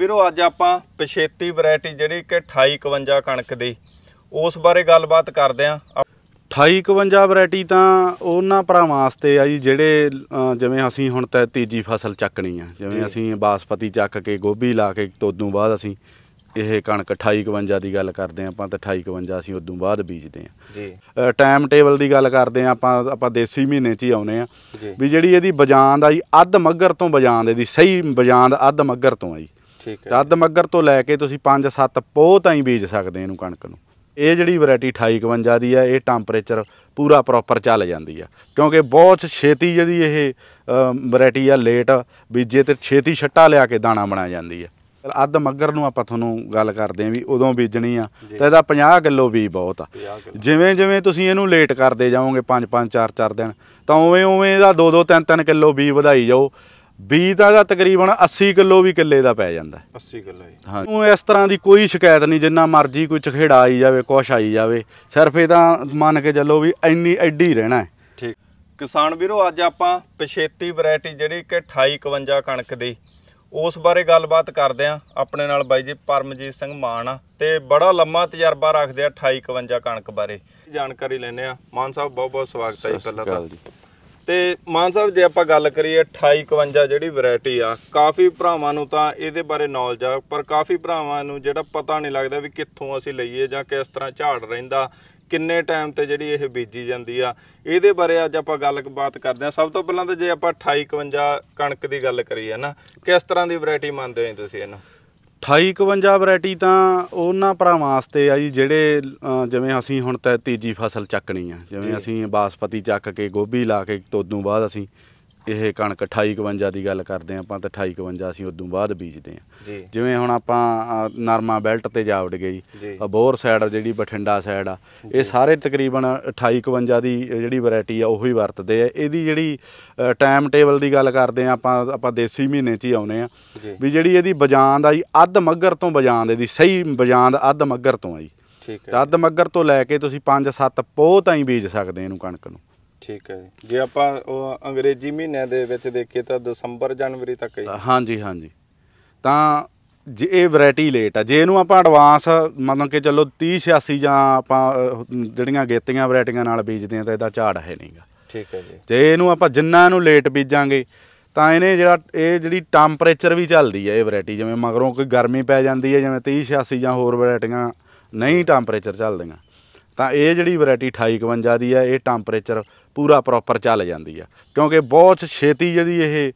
ਵੀਰੋ ਅੱਜ ਆਪਾਂ ਪਛੇਤੀ ਵੈਰਾਈਟੀ ਜਿਹੜੀ ਕਿ 2851 ਕਣਕ ਦੀ ਉਸ ਬਾਰੇ ਗੱਲਬਾਤ ਕਰਦੇ ਆਂ 2851 ਵੈਰਾਈਟੀ ਤਾਂ ਉਹਨਾਂ ਭਰਾਵਾਂ ਵਾਸਤੇ ਆ ਜੀ ਜਿਹੜੇ ਜਿਵੇਂ ਅਸੀਂ ਹੁਣ ਤਾਂ ਤੀਜੀ ਫਸਲ ਚੱਕਣੀ ਆ ਜਿਵੇਂ ਅਸੀਂ ਬਾਸਪਤੀ ਚੱਕ ਕੇ ਗੋਭੀ ਲਾ ਕੇ ਤੋਦੋਂ ਬਾਅਦ ਅਸੀਂ ਇਹ ਕਣਕ 2851 ਦੀ ਗੱਲ ਕਰਦੇ ਆ ਆਪਾਂ ਤਾਂ 2851 ਅਸੀਂ ਉਦੋਂ ਬਾਅਦ ਬੀਜਦੇ ਆ ਜੀ ਟਾਈਮ ਟੇਬਲ ਦੀ ਗੱਲ ਕਰਦੇ ਆ ਆਪਾਂ ਆਪਾਂ ਦੇਸੀ ਮਹੀਨੇ 'ਚ ਹੀ ਆਉਨੇ ਆ ਵੀ ਜਿਹੜੀ ਇਹਦੀ ਬਜਾਂਦ ਆਈ ਜੀ ਅੱਧ ਮੱਗਰ ਤੋਂ ਬਜਾਂਦ ਦੀ ਸਹੀ ਬਜਾਂਦ ਅੱਧ ਮੱਗਰ ਤੋਂ ਆਈ ਠੀਕ ਹੈ ਮੱਗਰ ਤੋਂ ਲੈ ਕੇ ਤੁਸੀਂ 5-7 ਪੋਹ ਹੀ ਬੀਜ ਸਕਦੇ ਇਹਨੂੰ ਕਣਕ ਨੂੰ ਇਹ ਜਿਹੜੀ ਵੈਰਾਈਟੀ 2851 ਦੀ ਹੈ ਇਹ ਟੈਂਪਰੇਚਰ ਪੂਰਾ ਪ੍ਰੋਪਰ ਚੱਲ ਜਾਂਦੀ ਆ ਕਿਉਂਕਿ ਬਹੁਤ ਛੇਤੀ ਜਿਹੜੀ ਇਹ ਵੈਰਾਈਟੀ ਆ ਲੇਟ ਬੀਜੇ ਤੇ ਛੇਤੀ ਛੱਟਾ ਲਿਆ ਕੇ ਦਾਣਾ ਬਣਾ ਜਾਂਦੀ ਆ ਅੱਧ ਮੱਗਰ ਨੂੰ ਆਪਾਂ ਤੁਹਾਨੂੰ ਗੱਲ ਕਰਦੇ ਆਂ ਵੀ ਉਦੋਂ ਬੀਜਣੀ ਆ ਤਾਂ ਇਹਦਾ 50 ਕਿਲੋ ਵੀ ਬਹੁਤ ਆ ਜਿਵੇਂ ਜਿਵੇਂ ਤੁਸੀਂ ਇਹਨੂੰ ਲੇਟ ਕਰਦੇ ਜਾਓਗੇ 5 5 4 4 ਦਿਨ ਤਾਂ ਉਵੇਂ ਉਵੇਂ ਇਹਦਾ 2 2 3 3 ਕਿਲੋ ਵੀ ਵਧਾਈ ਜਾਓ ਬੀਜ ਦਾ ਤਕਰੀਬਨ 80 ਕਿਲੋ ਵੀ ਕਿੱਲੇ ਦਾ ਪੈ ਜਾਂਦਾ 80 ਕਿਲੋ ਹਾਂ ਨੂੰ ਇਸ ਤਰ੍ਹਾਂ ਦੀ ਕੋਈ ਸ਼ਿਕਾਇਤ ਨਹੀਂ ਜਿੰਨਾ ਮਰਜ਼ੀ ਕੋਈ ਚਖੇੜਾ ਆਈ ਜਾਵੇ ਕੁਛ ਆਈ ਜਾਵੇ ਸਿਰਫ ਇਹ ਤਾਂ ਮੰਨ ਕੇ ਚੱਲੋ ਵੀ ਇੰਨੀ ਐਡੀ ਰਹਿਣਾ ਹੈ ਠੀਕ ਕਿਸਾਨ ਵੀਰੋ ਅੱਜ ਆਪਾਂ ਪਛੇਤੀ ਵੈਰਾਈਟੀ ਜਿਹੜੀ ਕਿ 2851 ਕਣਕ ਦੀ ਉਸ ਬਾਰੇ ਗੱਲਬਾਤ ਕਰਦੇ ਆ ਆਪਣੇ ਨਾਲ ਬਾਈ ਜੀ ਪਰਮਜੀਤ ਸਿੰਘ ਮਾਨ ਆ ਤੇ ਬੜਾ ਲੰਮਾ ਤਜਰਬਾ ਰੱਖਦੇ ਆ 2851 ਕਣਕ ਬਾਰੇ ਜਾਣਕਾਰੀ ਲੈਣੇ ਆ ਮਾਨ ਸਾਹਿਬ ਬਹੁਤ ਬਹੁਤ ਸਵਾਗਤ ਹੈ ਜੀ ਪਹਿਲਾਂ ਤਾਂ ਤੇ ਮਾਨ ਸਾਹਿਬ ਜੇ ਆਪਾਂ ਗੱਲ ਕਰੀਏ 2851 ਜਿਹੜੀ ਵੈਰਾਈਟੀ ਆ ਕਾਫੀ ਭਰਾਵਾਂ ਨੂੰ ਤਾਂ ਇਹਦੇ ਬਾਰੇ ਨੌਲੇਜ ਆ ਪਰ ਕਾਫੀ ਭਰਾਵਾਂ ਨੂੰ ਜਿਹੜਾ ਪਤਾ ਨਹੀਂ ਲੱਗਦਾ ਵੀ ਕਿੱਥੋਂ ਅਸੀਂ ਲਈਏ ਜਾਂ ਕਿਸ ਤਰ੍ਹਾਂ ਝਾੜ ਰਹਿੰਦਾ ਕਿੰਨੇ ਟਾਈਮ ਤੇ ਜਿਹੜੀ ਇਹ ਬੀਜੀ ਜਾਂਦੀ ਆ ਇਹਦੇ ਬਾਰੇ ਅੱਜ ਆਪਾਂ ਗੱਲਬਾਤ ਕਰਦੇ ਆ ਸਭ ਤੋਂ ਪਹਿਲਾਂ ਤਾਂ ਜੇ ਆਪਾਂ 2851 ਕਣਕ ਦੀ ਗੱਲ ਕਰੀਏ ਨਾ ਕਿਸ ਤਰ੍ਹਾਂ ਦੀ ਵੈਰਾਈਟੀ ਮੰਨਦੇ ਹੋ ਤੁਸੀਂ ਇਹਨੂੰ 2851 ਵੈਰਾਈਟੀ ਤਾਂ ਉਹਨਾਂ ਭਰਾਵਾਂ ਵਾਸਤੇ ਆ ਜੀ ਜਿਹੜੇ ਜਿਵੇਂ ਅਸੀਂ ਹੁਣ ਤੇ ਤੀਜੀ ਫਸਲ ਚੱਕਣੀ ਆ ਜਿਵੇਂ ਅਸੀਂ ਬਾਸਪਤੀ ਚੱਕ ਕੇ ਗੋਭੀ ਲਾ ਕੇ ਤੋਦੋਂ ਬਾਅਦ ਅਸੀਂ ਇਹ ਕਣਕ 2851 ਦੀ ਗੱਲ ਕਰਦੇ ਆਪਾਂ ਤਾਂ 2851 ਅਸੀਂ ਉਦੋਂ ਬਾਅਦ ਬੀਜਦੇ ਆ ਜਿਵੇਂ ਹੁਣ ਆਪਾਂ ਨਰਮਾ ਬੈਲਟ ਤੇ ਜਾ ਵੜ ਗਈ ਅਬੋਰ ਸਾਈਡ ਜਿਹੜੀ ਬਠਿੰਡਾ ਸਾਈਡ ਆ ਇਹ ਸਾਰੇ ਤਕਰੀਬਨ 2851 ਦੀ ਜਿਹੜੀ ਵੈਰਾਈਟੀ ਆ ਉਹੀ ਵਰਤਦੇ ਆ ਇਹਦੀ ਜਿਹੜੀ ਟਾਈਮ ਟੇਬਲ ਦੀ ਗੱਲ ਕਰਦੇ ਆ ਆਪਾਂ ਆਪਾਂ ਦੇਸੀ ਮਹੀਨੇ 'ਚ ਹੀ ਆਉਨੇ ਆ ਵੀ ਜਿਹੜੀ ਇਹਦੀ ਬਜਾਂਦ ਦਾ ਜੀ ਅੱਧ ਮੱਗਰ ਤੋਂ ਦੇ ਦੀ ਸਹੀ ਬਜਾਂਦ ਦਾ ਅੱਧ ਮੱਗਰ ਤੋਂ ਆ ਜੀ ਠੀਕ ਹੈ ਅੱਧ ਮੱਗਰ ਤੋਂ ਲੈ ਕੇ ਤੁਸੀਂ 5-7 ਪੋਹ ਤਾਈਂ ਬੀਜ ਸਕਦੇ ਇਹਨੂੰ ਕਣਕ ਨੂੰ ਠੀਕ ਹੈ ਜੇ ਆਪਾਂ ਉਹ ਅੰਗਰੇਜ਼ੀ ਮਹੀਨੇ ਦੇ ਵਿੱਚ ਦੇਖੀਏ ਤਾਂ ਦਸੰਬਰ ਜਨਵਰੀ ਤੱਕ ਹੀ ਹਾਂਜੀ ਹਾਂਜੀ ਤਾਂ ਜੇ ਇਹ ਵੈਰਾਈਟੀ ਲੇਟ ਆ ਜੇ ਇਹਨੂੰ ਆਪਾਂ ਐਡਵਾਂਸ ਮੰਨ ਕੇ ਚੱਲੋ 30 86 ਜਾਂ ਆਪਾਂ ਜਿਹੜੀਆਂ ਗੇਤੀਆਂ ਵੈਰਾਈਟੀਆਂ ਨਾਲ ਬੀਜਦੇ ਆ ਤਾਂ ਇਹਦਾ ਝਾੜ ਹੈ ਨਹੀਂਗਾ ਠੀਕ ਹੈ ਜੀ ਤੇ ਇਹਨੂੰ ਆਪਾਂ ਜਿੰਨਾ ਇਹਨੂੰ ਲੇਟ ਬੀਜਾਂਗੇ ਤਾਂ ਇਹਨੇ ਜਿਹੜਾ ਇਹ ਜਿਹੜੀ ਟੈਂਪਰੇਚਰ ਵੀ ਚੱਲਦੀ ਹੈ ਇਹ ਵੈਰਾਈਟੀ ਜਿਵੇਂ ਮਗਰੋਂ ਕੋਈ ਗਰਮੀ ਪੈ ਜਾਂਦੀ ਹੈ ਜਿਵੇਂ 30 86 ਜਾਂ ਹੋਰ ਵੈਰਾਈਟੀਆਂ ਨਹੀਂ ਟੈਂਪਰੇਚਰ ਚੱਲਦੀਆਂ ਤਾਂ ਇਹ ਜਿਹੜੀ ਵੈਰਾਈਟੀ 2851 ਦੀ ਹੈ ਇਹ ਟੈਂਪਰੇਚਰ ਪੂਰਾ ਪ੍ਰੋਪਰ ਚੱਲ ਜਾਂਦੀ ਆ ਕਿਉਂਕਿ ਬਹੁਤ ਛੇਤੀ ਜਿਹੜੀ ਇਹ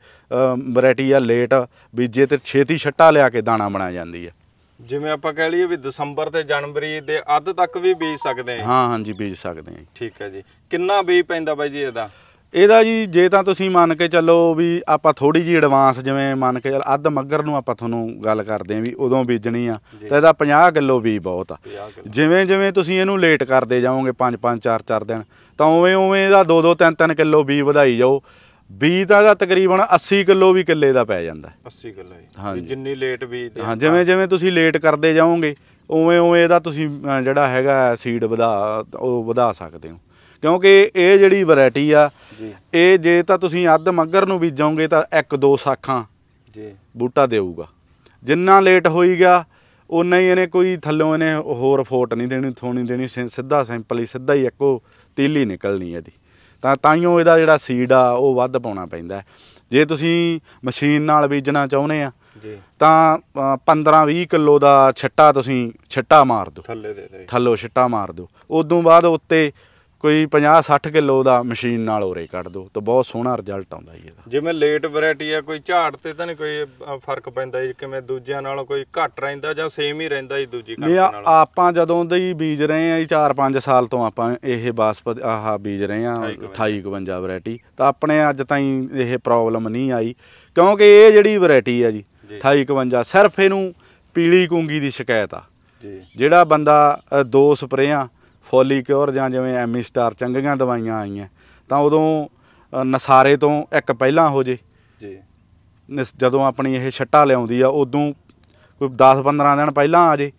ਵੈਰਾਈਟੀ ਆ ਲੇਟ ਵੀ ਜੇ ਤੇ ਛੇਤੀ ਛੱਟਾ ਲਿਆ ਕੇ ਦਾਣਾ ਬਣਾ ਜਾਂਦੀ ਆ ਜਿਵੇਂ ਆਪਾਂ ਕਹਿ ਲਈਏ ਵੀ ਦਸੰਬਰ ਤੇ ਜਨਵਰੀ ਦੇ ਅੱਧ ਤੱਕ ਵੀ ਬੀਜ ਸਕਦੇ ਆ ਹਾਂ ਹਾਂਜੀ ਬੀਜ ਸਕਦੇ ਆ ਠੀਕ ਹੈ ਜੀ ਕਿੰਨਾ ਬੀਜ ਪੈਂਦਾ ਬਾਈ ਜੀ ਇਹਦਾ ਇਹਦਾ ਜੀ ਜੇ ਤਾਂ ਤੁਸੀਂ ਮੰਨ ਕੇ ਚੱਲੋ ਵੀ ਆਪਾਂ ਥੋੜੀ ਜੀ ਐਡਵਾਂਸ ਜਿਵੇਂ ਮੰਨ ਕੇ ਚੱਲ ਅੱਧ ਮੱਗਰ ਨੂੰ ਆਪਾਂ ਤੁਹਾਨੂੰ ਗੱਲ ਕਰਦੇ ਆਂ ਵੀ ਉਦੋਂ ਬੀਜਣੀ ਆ ਤਾਂ ਇਹਦਾ 50 ਕਿਲੋ ਵੀ ਬਹੁਤ ਆ ਜਿਵੇਂ ਜਿਵੇਂ ਤੁਸੀਂ ਇਹਨੂੰ ਲੇਟ ਕਰਦੇ ਜਾਓਗੇ 5 5 4 4 ਦਿਨ ਤਾਂ ਉਵੇਂ ਉਵੇਂ ਇਹਦਾ 2 2 3 3 ਕਿਲੋ ਵੀ ਵਧਾਈ ਜਾਓ ਬੀਜ ਤਾਂ ਦਾ ਤਕਰੀਬਨ 80 ਕਿਲੋ ਵੀ ਕਿੱਲੇ ਦਾ ਪੈ ਜਾਂਦਾ 80 ਕਿਲੋ ਹਾਂ ਜਿੰਨੀ ਲੇਟ ਬੀਜਦੇ ਹਾਂ ਜਿਵੇਂ ਜਿਵੇਂ ਤੁਸੀਂ ਲੇਟ ਕਰਦੇ ਜਾਓਗੇ ਉਵੇਂ ਉਵੇਂ ਇਹਦਾ ਤੁਸੀਂ ਜਿਹੜਾ ਹੈਗਾ ਸੀਡ ਵਧਾ ਉਹ ਵਧਾ ਸਕਦੇ ਹੋ ਕਿਉਂਕਿ ਇਹ ਜਿਹੜੀ ਵੈਰਾਈਟੀ ਆ ਇਹ ਜੇ ਤਾਂ ਤੁਸੀਂ ਅੱਧ ਮੱਗਰ ਨੂੰ ਬੀਜੋਗੇ ਤਾਂ ਇੱਕ ਦੋ ਸਾਖਾਂ ਜੀ ਬੂਟਾ ਦੇਊਗਾ ਜਿੰਨਾ ਲੇਟ ਹੋਈ ਗਿਆ ਉਨਾ ਹੀ ਇਹਨੇ ਕੋਈ ਥੱਲੋਂ ਇਹਨੇ ਹੋਰ ਫੋਟ ਨਹੀਂ ਦੇਣੀ ਥੋਣੀ ਦੇਣੀ ਸਿੱਧਾ ਸਿੰਪਲ ਹੀ ਸਿੱਧਾ ਹੀ ਇੱਕੋ ਤੀਲੀ ਨਿਕਲਣੀ ਹੈ ਦੀ ਤਾਂ ਤਾਈਓ ਇਹਦਾ ਜਿਹੜਾ ਸੀਡ ਆ ਉਹ ਵੱਧ ਪਾਉਣਾ ਪੈਂਦਾ ਜੇ ਤੁਸੀਂ ਮਸ਼ੀਨ ਨਾਲ ਬੀਜਣਾ ਚਾਹੁੰਦੇ ਆ ਜੀ ਤਾਂ 15-20 ਕਿਲੋ ਦਾ ਛੱਟਾ ਤੁਸੀਂ ਛੱਟਾ ਮਾਰ ਦਿਓ ਥੱਲੇ ਦੇ ਥੱਲੋਂ ਛੱਟਾ ਮਾਰ ਦਿਓ ਉਦੋਂ ਬਾਅਦ ਉੱਤੇ ਕੋਈ 50 60 ਕਿਲੋ ਦਾ ਮਸ਼ੀਨ ਨਾਲ ਉਰੇ ਕੱਢ ਦੋ ਤਾਂ ਬਹੁਤ ਸੋਹਣਾ ਰਿਜ਼ਲਟ ਆਉਂਦਾ ਜੀ ਇਹਦਾ ਜਿਵੇਂ ਲੇਟ ਵੈਰਾਈਟੀ ਆ ਕੋਈ ਝਾੜ ਤੇ ਤਾਂ ਨਹੀਂ ਕੋਈ ਫਰਕ ਪੈਂਦਾ ਜੀ ਕਿਵੇਂ ਦੂਜਿਆਂ ਨਾਲ ਕੋਈ ਘੱਟ ਰਹਿੰਦਾ ਜਾਂ ਸੇਮ ਹੀ ਰਹਿੰਦਾ ਜੀ ਦੂਜੀ ਕੰਪਨੀ ਨਾਲ ਆਪਾਂ ਜਦੋਂ ਦੇ ਹੀ ਬੀਜ ਰਹੇ ਆ ਜੀ 4-5 ਸਾਲ ਤੋਂ ਆਪਾਂ ਇਹ ਬਾਸਪਤ ਆਹ ਬੀਜ ਰਹੇ ਆ 28 52 ਵੈਰਾਈਟੀ ਤਾਂ ਆਪਣੇ ਅੱਜ ਤਾਈਂ ਇਹ ਪ੍ਰੋਬਲਮ ਨਹੀਂ ਆਈ ਕਿਉਂਕਿ ਇਹ ਜਿਹੜੀ ਵੈਰਾਈਟੀ ਆ ਜੀ 28 52 ਸਿਰਫ ਇਹਨੂੰ ਪੀਲੀ ਕੁੰਗੀ ਦੀ ਸ਼ਿਕਾਇਤ ਆ ਜਿਹੜਾ ਬੰਦਾ ਦੋ ਸਪਰੇਆਂ ਫੋਲੀਕਿਓਰ ਜਾਂ ਜਿਵੇਂ ਐਮੀ ਸਟਾਰ ਚੰਗੀਆਂ ਦਵਾਈਆਂ ਆਈਆਂ ਤਾਂ ਉਦੋਂ ਨਸਾਰੇ ਤੋਂ ਇੱਕ ਪਹਿਲਾਂ ਹੋ ਜੇ ਜੀ ਜਦੋਂ ਆਪਣੀ ਇਹ ਛੱਟਾ ਲਿਆਉਂਦੀ ਆ ਉਦੋਂ ਕੋਈ 10-15 ਦਿਨ ਪਹਿਲਾਂ ਆ ਜੇ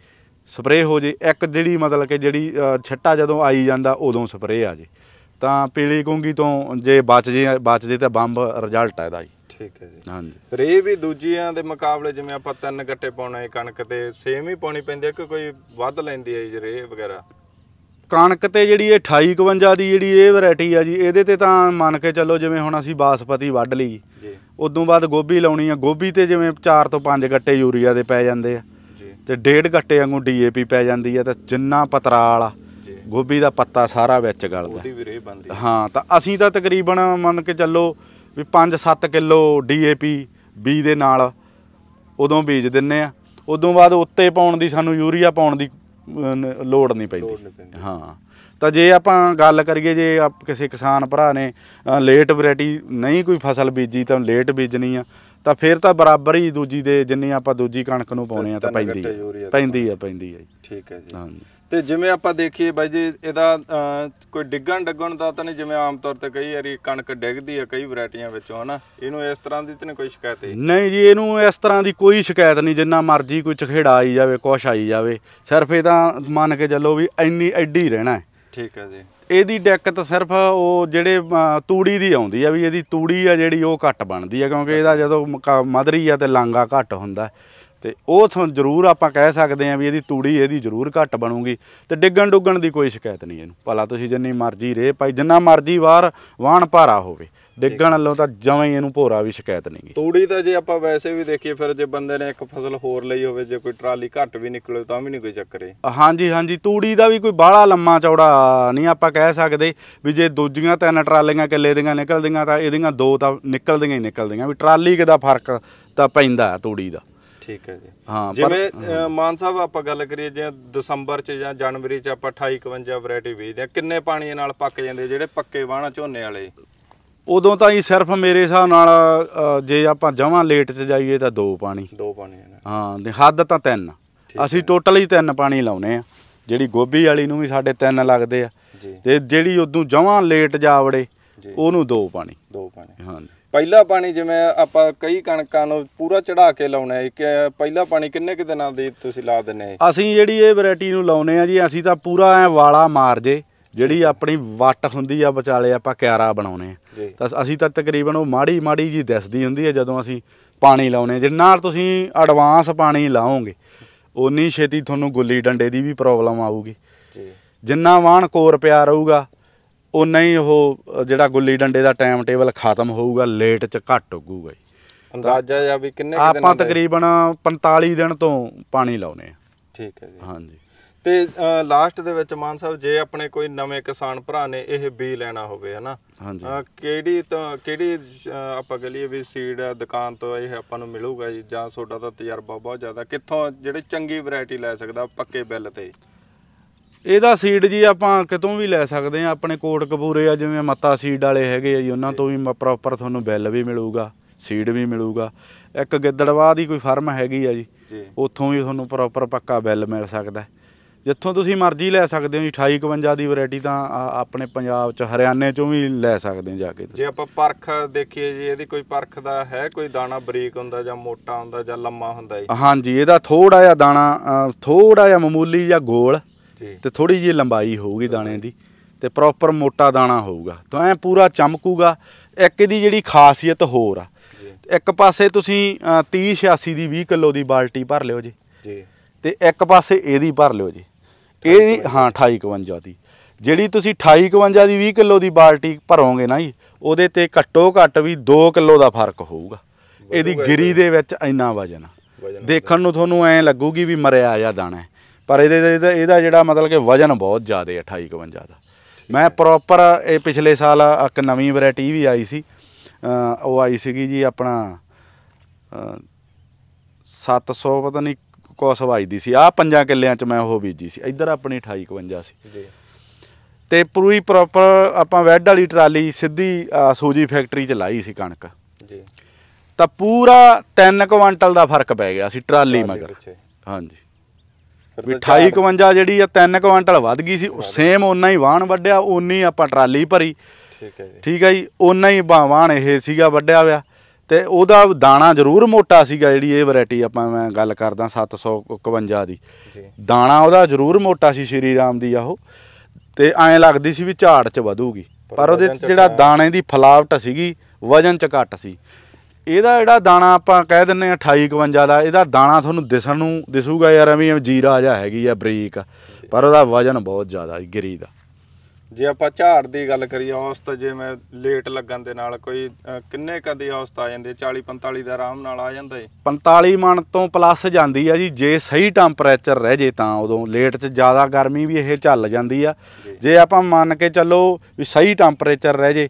ਸਪਰੇਅ ਹੋ ਜੇ ਇੱਕ ਜਿਹੜੀ ਮਤਲਬ ਕਿ ਜਿਹੜੀ ਛੱਟਾ ਜਦੋਂ ਆਈ ਜਾਂਦਾ ਉਦੋਂ ਸਪਰੇਅ ਆ ਜੇ ਤਾਂ ਪੀਲੀ ਗੁੰਗੀ ਤੋਂ ਜੇ ਬਚ ਜੇ ਬਚ ਜੇ ਤਾਂ ਬੰਬ ਰਿਜ਼ਲਟ ਆ ਇਹਦਾ ਜੀ ਠੀਕ ਹੈ ਜੀ ਹਾਂਜੀ ਰੇ ਵੀ ਦੂਜੀਆਂ ਦੇ ਮੁਕਾਬਲੇ ਜਿਵੇਂ ਆਪਾਂ ਤਿੰਨ ਗੱਟੇ ਪਾਉਣਾ ਹੈ ਕਣਕ ਤੇ ਸੇਮ ਹੀ ਪਾਉਣੀ ਪੈਂਦੀ ਹੈ ਕਿ ਕੋਈ ਵੱਧ ਲੈਂਦੀ ਹੈ ਜੀ ਰੇ ਵਗੈਰਾ ਕਣਕ ਤੇ ਜਿਹੜੀ ਇਹ 2851 ਦੀ ਜਿਹੜੀ ਇਹ ਵੈਰਾਈਟੀ ਆ ਜੀ ਇਹਦੇ ਤੇ ਤਾਂ ਮੰਨ ਕੇ ਚੱਲੋ ਜਿਵੇਂ ਹੁਣ ਅਸੀਂ ਬਾਸਪਤੀ ਵੱਢ ਲਈ ਜੀ ਉਦੋਂ ਬਾਅਦ ਗੋਭੀ ਲਾਉਣੀ ਆ ਗੋਭੀ ਤੇ ਜਿਵੇਂ 4 ਤੋਂ 5 ਗੱਟੇ ਯੂਰੀਆ ਦੇ ਪੈ ਜਾਂਦੇ ਆ ਤੇ ਡੇਢ ਗੱਟੇ ਵਾਂਗੂ ਡੀਏਪੀ ਪੈ ਜਾਂਦੀ ਆ ਤਾਂ ਜਿੰਨਾ ਪਤਰਾਲ ਆ ਗੋਭੀ ਦਾ ਪੱਤਾ ਸਾਰਾ ਵਿੱਚ ਗਲਦਾ ਹਾਂ ਤਾਂ ਅਸੀਂ ਤਾਂ ਤਕਰੀਬਨ ਮੰਨ ਕੇ ਚੱਲੋ ਵੀ 5-7 ਕਿਲੋ ਡੀਏਪੀ ਬੀ ਦੇ ਨਾਲ ਉਦੋਂ ਬੀਜ ਦਿੰਨੇ ਆ ਉਦੋਂ ਬਾਅਦ ਉੱਤੇ ਪਾਉਣ ਦੀ ਸਾਨੂੰ ਯੂਰੀਆ ਪਾਉਣ ਦੀ ਲੋੜ ਨਹੀਂ ਪੈਂਦੀ ਹਾਂ ਤਾਂ ਜੇ ਆਪਾਂ ਗੱਲ ਕਰੀਏ ਜੇ ਆਪ ਕਿਸੇ ਕਿਸਾਨ ਭਰਾ ਨੇ ਲੇਟ ਵੈਰਾਈਟੀ ਨਹੀਂ ਕੋਈ ਫਸਲ ਬੀਜੀ ਤਾਂ ਲੇਟ ਬੀਜਣੀ ਆ ਤਾਂ ਫਿਰ ਤਾਂ ਬਰਾਬਰ ਹੀ ਦੂਜੀ ਦੇ ਜਿੰਨੀ ਆਪਾਂ ਦੂਜੀ ਕਣਕ ਨੂੰ ਪਾਉਨੇ ਆ ਤਾਂ ਪੈਂਦੀ ਹੈ ਪੈਂਦੀ ਹੈ ਪੈਂਦੀ ਹੈ ਠੀਕ ਹੈ ਜੀ ਹਾਂਜੀ ਤੇ ਜਿਵੇਂ ਆਪਾਂ ਦੇਖੀਏ ਬਾਈ ਜੀ ਇਹਦਾ ਕੋਈ ਡਿੱਗਣ ਡੱਗਣ ਦਾ ਤਾਂ ਨਹੀਂ ਜਿਵੇਂ ਆਮ ਤੌਰ ਤੇ ਕਈ ਵਾਰੀ ਕਣਕ ਡਿੱਗਦੀ ਹੈ ਕਈ ਵੈਰਾਈਟੀਆਂ ਵਿੱਚੋਂ ਹਨਾ ਇਹਨੂੰ ਇਸ ਤਰ੍ਹਾਂ ਦੀ ਤਾਂ ਕੋਈ ਸ਼ਿਕਾਇਤ ਨਹੀਂ ਜੀ ਇਹਨੂੰ ਇਸ ਤਰ੍ਹਾਂ ਦੀ ਕੋਈ ਸ਼ਿਕਾਇਤ ਨਹੀਂ ਜਿੰਨਾ ਮਰਜ਼ੀ ਕੋਈ ਚਖੇੜਾ ਆਈ ਜਾਵੇ ਕੁਛ ਆਈ ਜਾਵੇ ਸਿਰਫ ਇਹ ਤਾਂ ਮੰਨ ਕੇ ਚੱਲੋ ਵੀ ਇੰਨੀ ਐਡੀ ਰਹਿਣਾ ਹੈ ਠੀਕ ਹੈ ਜੀ ਇਹਦੀ ਦਿੱਕਤ ਸਿਰਫ ਉਹ ਜਿਹੜੇ ਤੂੜੀ ਦੀ ਆਉਂਦੀ ਆ ਵੀ ਇਹਦੀ ਤੂੜੀ ਆ ਜਿਹੜੀ ਉਹ ਘੱਟ ਬਣਦੀ ਆ ਕਿਉਂਕਿ ਇਹਦਾ ਜਦੋਂ ਮਦਰੀ ਆ ਤੇ ਲਾਂਗਾ ਘੱਟ ਹੁੰਦਾ ਤੇ ਉਹ ਤੁਹਾਨੂੰ ਜ਼ਰੂਰ ਆਪਾਂ ਕਹਿ ਸਕਦੇ ਆ ਵੀ ਇਹਦੀ ਤੂੜੀ ਇਹਦੀ ਜ਼ਰੂਰ ਘੱਟ ਬਣੂਗੀ ਤੇ ਡਿੱਗਣ ਡੁੱਗਣ ਦੀ ਕੋਈ ਸ਼ਿਕਾਇਤ ਨਹੀਂ ਇਹਨੂੰ ਭਲਾ ਤੁਸੀਂ ਜਿੰਨੀ ਮਰਜ਼ੀ ਰੇ ਪਾਈ ਜਿੰਨਾ ਮਰਜ਼ੀ ਵਾਰ ਵਾਣ ਭਾਰਾ ਹੋਵੇ ਡਿੱਗਣ ਵੱਲੋਂ ਤਾਂ ਜਮਾਂ ਹੀ ਇਹਨੂੰ ਭੋਰਾ ਵੀ ਸ਼ਿਕਾਇਤ ਨਹੀਂ ਗਈ ਤੂੜੀ ਤਾਂ ਜੇ ਆਪਾਂ ਵੈਸੇ ਵੀ ਦੇਖੀਏ ਫਿਰ ਜੇ ਬੰਦੇ ਨੇ ਇੱਕ ਫਸਲ ਹੋਰ ਲਈ ਹੋਵੇ ਜੇ ਕੋਈ ਟਰਾਲੀ ਘੱਟ ਵੀ ਨਿਕਲੇ ਤਾਂ ਵੀ ਨਹੀਂ ਕੋਈ ਚੱਕਰ ਹੈ ਹਾਂਜੀ ਹਾਂਜੀ ਤੂੜੀ ਦਾ ਵੀ ਕੋਈ ਬਾਹਲਾ ਲੰਮਾ ਚੌੜਾ ਨਹੀਂ ਆਪਾਂ ਕਹਿ ਸਕਦੇ ਵੀ ਜੇ ਦੂਜੀਆਂ ਤਿੰਨ ਟਰਾਲੀਆਂ ਕਿੱਲੇ ਦੀਆਂ ਨਿਕਲਦੀਆਂ ਤਾਂ ਇਹਦੀਆਂ ਦੋ ਤਾਂ ਨਿਕਲਦੀਆਂ ਹੀ ਨਿਕਲਦੀਆਂ ਵੀ ਟਰਾਲੀ ਕਿਦਾ ਫਰਕ ਤਾਂ ਪੈਂਦਾ ਤੂੜੀ ਦਾ ਠੀਕ ਹੈ ਜੀ ਹਾਂ ਜਿਵੇਂ ਮਾਨ ਸਾਹਿਬ ਆਪਾਂ ਗੱਲ ਕਰੀਏ ਜੇ ਦਸੰਬਰ ਚ ਜਾਂ ਜਨਵਰੀ ਚ ਆਪਾਂ 28 51 ਵੈਰਾਈਟੀ ਵੇਚਦੇ ਆ ਕਿੰਨੇ ਪਾਣੀ ਨਾਲ ਪੱਕ ਜਾਂਦੇ ਜਿਹੜੇ ਪੱਕੇ ਵਾਹਣਾ ਝੋਨੇ ਵਾਲੇ ਉਦੋਂ ਤਾਂ ਹੀ ਸਿਰਫ ਮੇਰੇ ਹਿਸਾਬ ਨਾਲ ਜੇ ਆਪਾਂ ਜਮਾਂ ਲੇਟ 'ਚ ਜਾਈਏ ਤਾਂ ਦੋ ਪਾਣੀ ਦੋ ਪਾਣੀ ਹਾਂ ਤੇ ਹੱਦ ਤਾਂ ਤਿੰਨ ਅਸੀਂ ਟੋਟਲ ਹੀ ਤਿੰਨ ਪਾਣੀ ਲਾਉਨੇ ਆ ਜਿਹੜੀ ਗੋਭੀ ਵਾਲੀ ਨੂੰ ਵੀ ਸਾਡੇ ਤਿੰਨ ਲੱਗਦੇ ਆ ਤੇ ਜਿਹੜੀ ਉਦੋਂ ਜਮਾਂ ਲੇਟ ਜਾਵੜੇ ਉਹਨੂੰ ਦੋ ਪਾਣੀ ਦੋ ਪਾਣੀ ਹਾਂ ਪਹਿਲਾ ਪਾਣੀ ਜਿਵੇਂ ਆਪਾਂ ਕਈ ਕਣਕਾਂ ਨੂੰ ਪੂਰਾ ਚੜਾ ਕੇ ਲਾਉਣਾ ਇੱਕ ਪਹਿਲਾ ਪਾਣੀ ਕਿੰਨੇ ਕਿ ਦਿਨਾਂ ਦੇ ਤੁਸੀਂ ਲਾ ਦਿੰਨੇ ਅਸੀਂ ਜਿਹੜੀ ਇਹ ਵੈਰਾਈਟੀ ਨੂੰ ਲਾਉਨੇ ਆ ਜੀ ਅਸੀਂ ਤਾਂ ਪੂਰਾ ਐ ਵਾਲਾ ਮਾਰ ਜੇ ਜਿਹੜੀ ਆਪਣੀ ਵੱਟ ਹੁੰਦੀ ਆ ਵਿਚਾਲੇ ਆਪਾਂ ਕਿਆਰਾ ਬਣਾਉਨੇ ਤਾਂ ਅਸੀਂ ਤਾਂ ਤਕਰੀਬਨ ਉਹ ਮਾੜੀ ਮਾੜੀ ਜੀ ਦਿਸਦੀ ਹੁੰਦੀ ਹੈ ਜਦੋਂ ਅਸੀਂ ਪਾਣੀ ਲਾਉਨੇ ਜਿੰਨਾ ਤੁਸੀਂ ਐਡਵਾਂਸ ਪਾਣੀ ਲਾਓਗੇ ਉਨੀ ਛੇਤੀ ਤੁਹਾਨੂੰ ਗੁੱਲੀ ਡੰਡੇ ਦੀ ਵੀ ਪ੍ਰੋਬਲਮ ਆਊਗੀ ਜਿੰਨਾ ਵਾਣ ਕੋਰ ਪਿਆ ਰਹੂਗਾ ਉਨਾ ਹੀ ਉਹ ਜਿਹੜਾ ਗੁੱਲੀ ਡੰਡੇ ਦਾ ਟਾਈਮ ਟੇਬਲ ਖਤਮ ਹੋਊਗਾ ਲੇਟ ਚ ਘਟ ਜੀ ਅੰਦਾਜ਼ਾ ਜਾਂ ਵੀ ਕਿੰਨੇ ਦਿਨ ਆਪਾਂ ਤਕਰੀਬਨ 45 ਦਿਨ ਤੋਂ ਪਾਣੀ ਲਾਉਨੇ ਆ ਠੀਕ ਹੈ ਜੀ ਹਾਂਜੀ ਤੇ ਲਾਸਟ ਦੇ ਵਿੱਚ ਮਾਨ ਸਾਹਿਬ ਜੇ ਆਪਣੇ ਕੋਈ ਨਵੇਂ ਕਿਸਾਨ ਭਰਾ ਨੇ ਇਹ ਬੀ ਲੈਣਾ ਹੋਵੇ ਹਨਾ ਕਿਹੜੀ ਤਾਂ ਕਿਹੜੀ ਆਪਾਂ ਕਹਿੰਦੇ ਵੀ ਸੀਡ ਦੁਕਾਨ ਤੋਂ ਇਹ ਆਪਾਂ ਨੂੰ ਮਿਲੂਗਾ ਜੀ ਜਾਂ ਤੁਹਾਡਾ ਤਾਂ ਤਜਰਬਾ ਬਹੁਤ ਜ਼ਿਆਦਾ ਕਿੱਥੋਂ ਜਿਹੜੇ ਚੰਗੀ ਵੈਰਾਈਟੀ ਲੈ ਸਕਦਾ ਪੱਕੇ ਬਿੱਲ ਤੇ ਇਹਦਾ ਸੀਡ ਜੀ ਆਪਾਂ ਕਿਤੋਂ ਵੀ ਲੈ ਸਕਦੇ ਆ ਆਪਣੇ ਕੋਟ ਕਪੂਰੇ ਆ ਜਿਵੇਂ ਮੱਤਾ ਸੀਡ ਵਾਲੇ ਹੈਗੇ ਆ ਜੀ ਉਹਨਾਂ ਤੋਂ ਵੀ ਪ੍ਰੋਪਰ ਤੁਹਾਨੂੰ ਬਿੱਲ ਵੀ ਮਿਲੂਗਾ ਸੀਡ ਵੀ ਮਿਲੂਗਾ ਇੱਕ ਗਿੱਦੜਵਾ ਦੀ ਕੋਈ ਫਰਮ ਹੈਗੀ ਆ ਜੀ ਉੱਥੋਂ ਵੀ ਤੁਹਾਨੂੰ ਪ੍ਰੋਪਰ ਪੱਕਾ ਬਿੱਲ ਮਿਲ ਸਕਦਾ ਹੈ ਜਿੱਥੋਂ ਤੁਸੀਂ ਮਰਜ਼ੀ ਲੈ ਸਕਦੇ ਹੋ ਜੀ 28 52 ਦੀ ਵੈਰਾਈਟੀ ਤਾਂ ਆਪਣੇ ਪੰਜਾਬ ਚ ਹਰਿਆਣੇ ਚੋਂ ਵੀ ਲੈ ਸਕਦੇ ਹੋ ਜਾ ਕੇ ਜੇ ਆਪਾਂ ਪਰਖ ਦੇਖੀਏ ਜੀ ਇਹਦੀ ਕੋਈ ਪਰਖ ਦਾ ਹੈ ਕੋਈ ਦਾਣਾ ਬਰੀਕ ਹੁੰਦਾ ਜਾਂ ਮੋਟਾ ਹੁੰਦਾ ਜਾਂ ਲੰਮਾ ਹੁੰਦਾ ਜੀ ਹਾਂਜੀ ਇਹਦਾ ਥੋੜਾ ਜਿਹਾ ਦਾਣਾ ਥੋੜਾ ਜਿਹਾ ਮਾਮੂਲੀ ਜਾਂ ਗੋਲ ਤੇ ਥੋੜੀ ਜਿਹੀ ਲੰਬਾਈ ਹੋਊਗੀ ਦਾਣੇ ਦੀ ਤੇ ਪ੍ਰੋਪਰ ਮੋਟਾ ਦਾਣਾ ਹੋਊਗਾ ਤਾਂ ਐ ਪੂਰਾ ਚਮਕੂਗਾ ਇੱਕ ਦੀ ਜਿਹੜੀ ਖਾਸੀਅਤ ਹੋਰ ਆ ਇੱਕ ਪਾਸੇ ਤੁਸੀਂ 30 86 ਦੀ 20 ਕਿਲੋ ਦੀ ਬਾਲਟੀ ਭਰ ਲਿਓ ਜੀ ਜੀ ਤੇ ਇੱਕ ਪਾਸੇ ਇਹਦੀ ਭਰ ਲਿਓ ਜੀ ਇਹ ਹਾਂ 2851 ਦੀ ਜਿਹੜੀ ਤੁਸੀਂ 2851 ਦੀ 20 ਕਿਲੋ ਦੀ ਬਾਲਟੀ ਭਰੋਗੇ ਨਾ ਜੀ ਉਹਦੇ ਤੇ ਘੱਟੋ ਘੱਟ ਵੀ 2 ਕਿਲੋ ਦਾ ਫਰਕ ਹੋਊਗਾ ਇਹਦੀ ਗਿਰੀ ਦੇ ਵਿੱਚ ਇੰਨਾ ਵਜਨ ਦੇਖਣ ਨੂੰ ਤੁਹਾਨੂੰ ਐ ਲੱਗੂਗੀ ਵੀ ਮਰਿਆ ਜਾਂ ਦਾਣਾ ਪਰ ਇਹਦੇ ਇਹਦਾ ਜਿਹੜਾ ਮਤਲਬ ਕਿ ਵਜਨ ਬਹੁਤ ਜ਼ਿਆਦਾ 2851 ਦਾ ਮੈਂ ਪ੍ਰੋਪਰ ਇਹ ਪਿਛਲੇ ਸਾਲ ਇੱਕ ਨਵੀਂ ਵੈਰਾਈਟੀ ਵੀ ਆਈ ਸੀ ਉਹ ਆਈ ਸੀਗੀ ਜੀ ਆਪਣਾ 700 ਪਤਾ ਨਹੀਂ ਕੋਸ ਵਜਦੀ ਸੀ ਆ ਪੰਜਾਂ ਕਿੱਲਿਆਂ 'ਚ ਮੈਂ ਉਹ ਬੀਜੀ ਸੀ ਇੱਧਰ ਆਪਣੀ 28 52 ਸੀ ਜੀ ਤੇ ਪੂਰੀ ਪ੍ਰੋਪਰ ਆਪਾਂ ਵੈਡ ਵਾਲੀ ਟਰਾਲੀ ਸਿੱਧੀ ਸੂਜੀ ਫੈਕਟਰੀ 'ਚ ਲਾਈ ਸੀ ਕਣਕ ਜੀ ਤਾਂ ਪੂਰਾ 3 ਕੁਇੰਟਲ ਦਾ ਫਰਕ ਪੈ ਗਿਆ ਸੀ ਟਰਾਲੀ ਮਗਰ ਹਾਂਜੀ ਵੀ 28 52 ਜਿਹੜੀ ਆ 3 ਕੁਇੰਟਲ ਵੱਧ ਗਈ ਸੀ ਸੇਮ ਉਨਾ ਹੀ ਵਾਹਣ ਵੱਡਿਆ ਉਨੀ ਆਪਾਂ ਟਰਾਲੀ ਭਰੀ ਠੀਕ ਹੈ ਜੀ ਠੀਕ ਹੈ ਜੀ ਉਨਾ ਹੀ ਵਾਹਣ ਇਹ ਸੀਗਾ ਵੱਡਿਆ ਹੋਇਆ ਤੇ ਉਹਦਾ ਦਾਣਾ ਜ਼ਰੂਰ ਮੋਟਾ ਸੀਗਾ ਜਿਹੜੀ ਇਹ ਵੈਰਾਈਟੀ ਆਪਾਂ ਮੈਂ ਗੱਲ ਕਰਦਾ 751 ਦੀ ਦਾਣਾ ਉਹਦਾ ਜ਼ਰੂਰ ਮੋਟਾ ਸੀ ਸ਼੍ਰੀ ਰਾਮ ਦੀ ਆਹੋ ਤੇ ਐਂ ਲੱਗਦੀ ਸੀ ਵੀ ਝਾੜ ਚ ਵਧੂਗੀ ਪਰ ਉਹਦੇ ਜਿਹੜਾ ਦਾਣੇ ਦੀ ਫਲਾਵਟ ਸੀਗੀ ਵਜਨ ਚ ਘੱਟ ਸੀ ਇਹਦਾ ਜਿਹੜਾ ਦਾਣਾ ਆਪਾਂ ਕਹਿ ਦਿੰਨੇ ਆ 2851 ਦਾ ਇਹਦਾ ਦਾਣਾ ਤੁਹਾਨੂੰ ਦਿਸਣ ਨੂੰ ਦਿਸੂਗਾ ਯਾਰ ਐਵੇਂ ਜੀਰਾ ਜਿਹਾ ਹੈਗੀ ਆ ਬਰੀਕ ਪਰ ਉਹਦਾ ਵਜਨ ਬਹੁਤ ਜ਼ਿਆਦਾ ਗਰੀ ਦਾ ਜੇ ਆਪਾਂ ਝਾੜ ਦੀ ਗੱਲ ਕਰੀਏ ਔਸਤ ਜੇ ਮੈਂ ਲੇਟ ਲੱਗਣ ਦੇ ਨਾਲ ਕੋਈ ਕਿੰਨੇ ਕਦੀ ਔਸਤ ਆ ਜਾਂਦੀ 40 45 ਦਾ ਆਰਾਮ ਨਾਲ ਆ ਜਾਂਦਾ ਏ 45 ਮਣ ਤੋਂ ਪਲੱਸ ਜਾਂਦੀ ਆ ਜੀ ਜੇ ਸਹੀ ਟੈਂਪਰੇਚਰ ਰਹਿ ਜੇ ਤਾਂ ਉਦੋਂ ਲੇਟ 'ਚ ਜ਼ਿਆਦਾ ਗਰਮੀ ਵੀ ਇਹ ਝੱਲ ਜਾਂਦੀ ਆ ਜੇ ਆਪਾਂ ਮੰਨ ਕੇ ਚੱਲੋ ਵੀ ਸਹੀ ਟੈਂਪਰੇਚਰ ਰਹਿ ਜੇ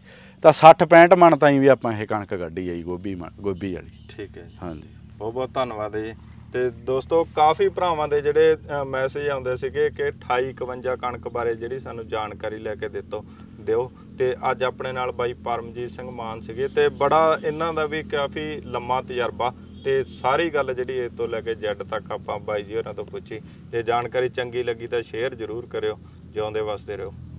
ਤਾਂ 60 65 ਮਣ ਤਾਈਂ ਵੀ ਆਪਾਂ ਇਹ ਕਣਕ ਕੱਢੀ ਆਈ ਗੋਭੀ ਗੋਭੀ ਵਾਲੀ ਠੀਕ ਹੈ ਹਾਂਜੀ ਬਹੁਤ ਬਹੁਤ ਧੰਨਵਾਦ ਜੀ ਤੇ ਦੋਸਤੋ ਕਾਫੀ ਭਰਾਵਾਂ ਦੇ ਜਿਹੜੇ ਮੈਸੇਜ ਆਉਂਦੇ ਸੀਗੇ ਕਿ 2851 ਕਣਕ ਬਾਰੇ ਜਿਹੜੀ ਸਾਨੂੰ ਜਾਣਕਾਰੀ ਲੈ ਕੇ ਦਿੱਤੋ ਦਿਓ ਤੇ ਅੱਜ ਆਪਣੇ ਨਾਲ ਬਾਈ ਪਰਮਜੀਤ ਸਿੰਘ ਮਾਨ ਸੀਗੇ ਤੇ ਬੜਾ ਇਹਨਾਂ ਦਾ ਵੀ ਕਾਫੀ ਲੰਮਾ ਤਜਰਬਾ ਤੇ ਸਾਰੀ ਗੱਲ ਜਿਹੜੀ ਇਹ ਤੋਂ ਲੈ ਕੇ ਜੈਡ ਤੱਕ ਆਪਾਂ ਬਾਈ ਜੀ ਹੋਰਾਂ ਤੋਂ ਪੁੱਛੀ ਜੇ ਜਾਣਕਾਰੀ ਚੰਗੀ ਲੱਗੀ ਤਾਂ ਸ਼ੇਅਰ ਜ਼ਰੂਰ ਕਰਿਓ ਜਿਉਂਦੇ ਵਸਦੇ ਰਹੋ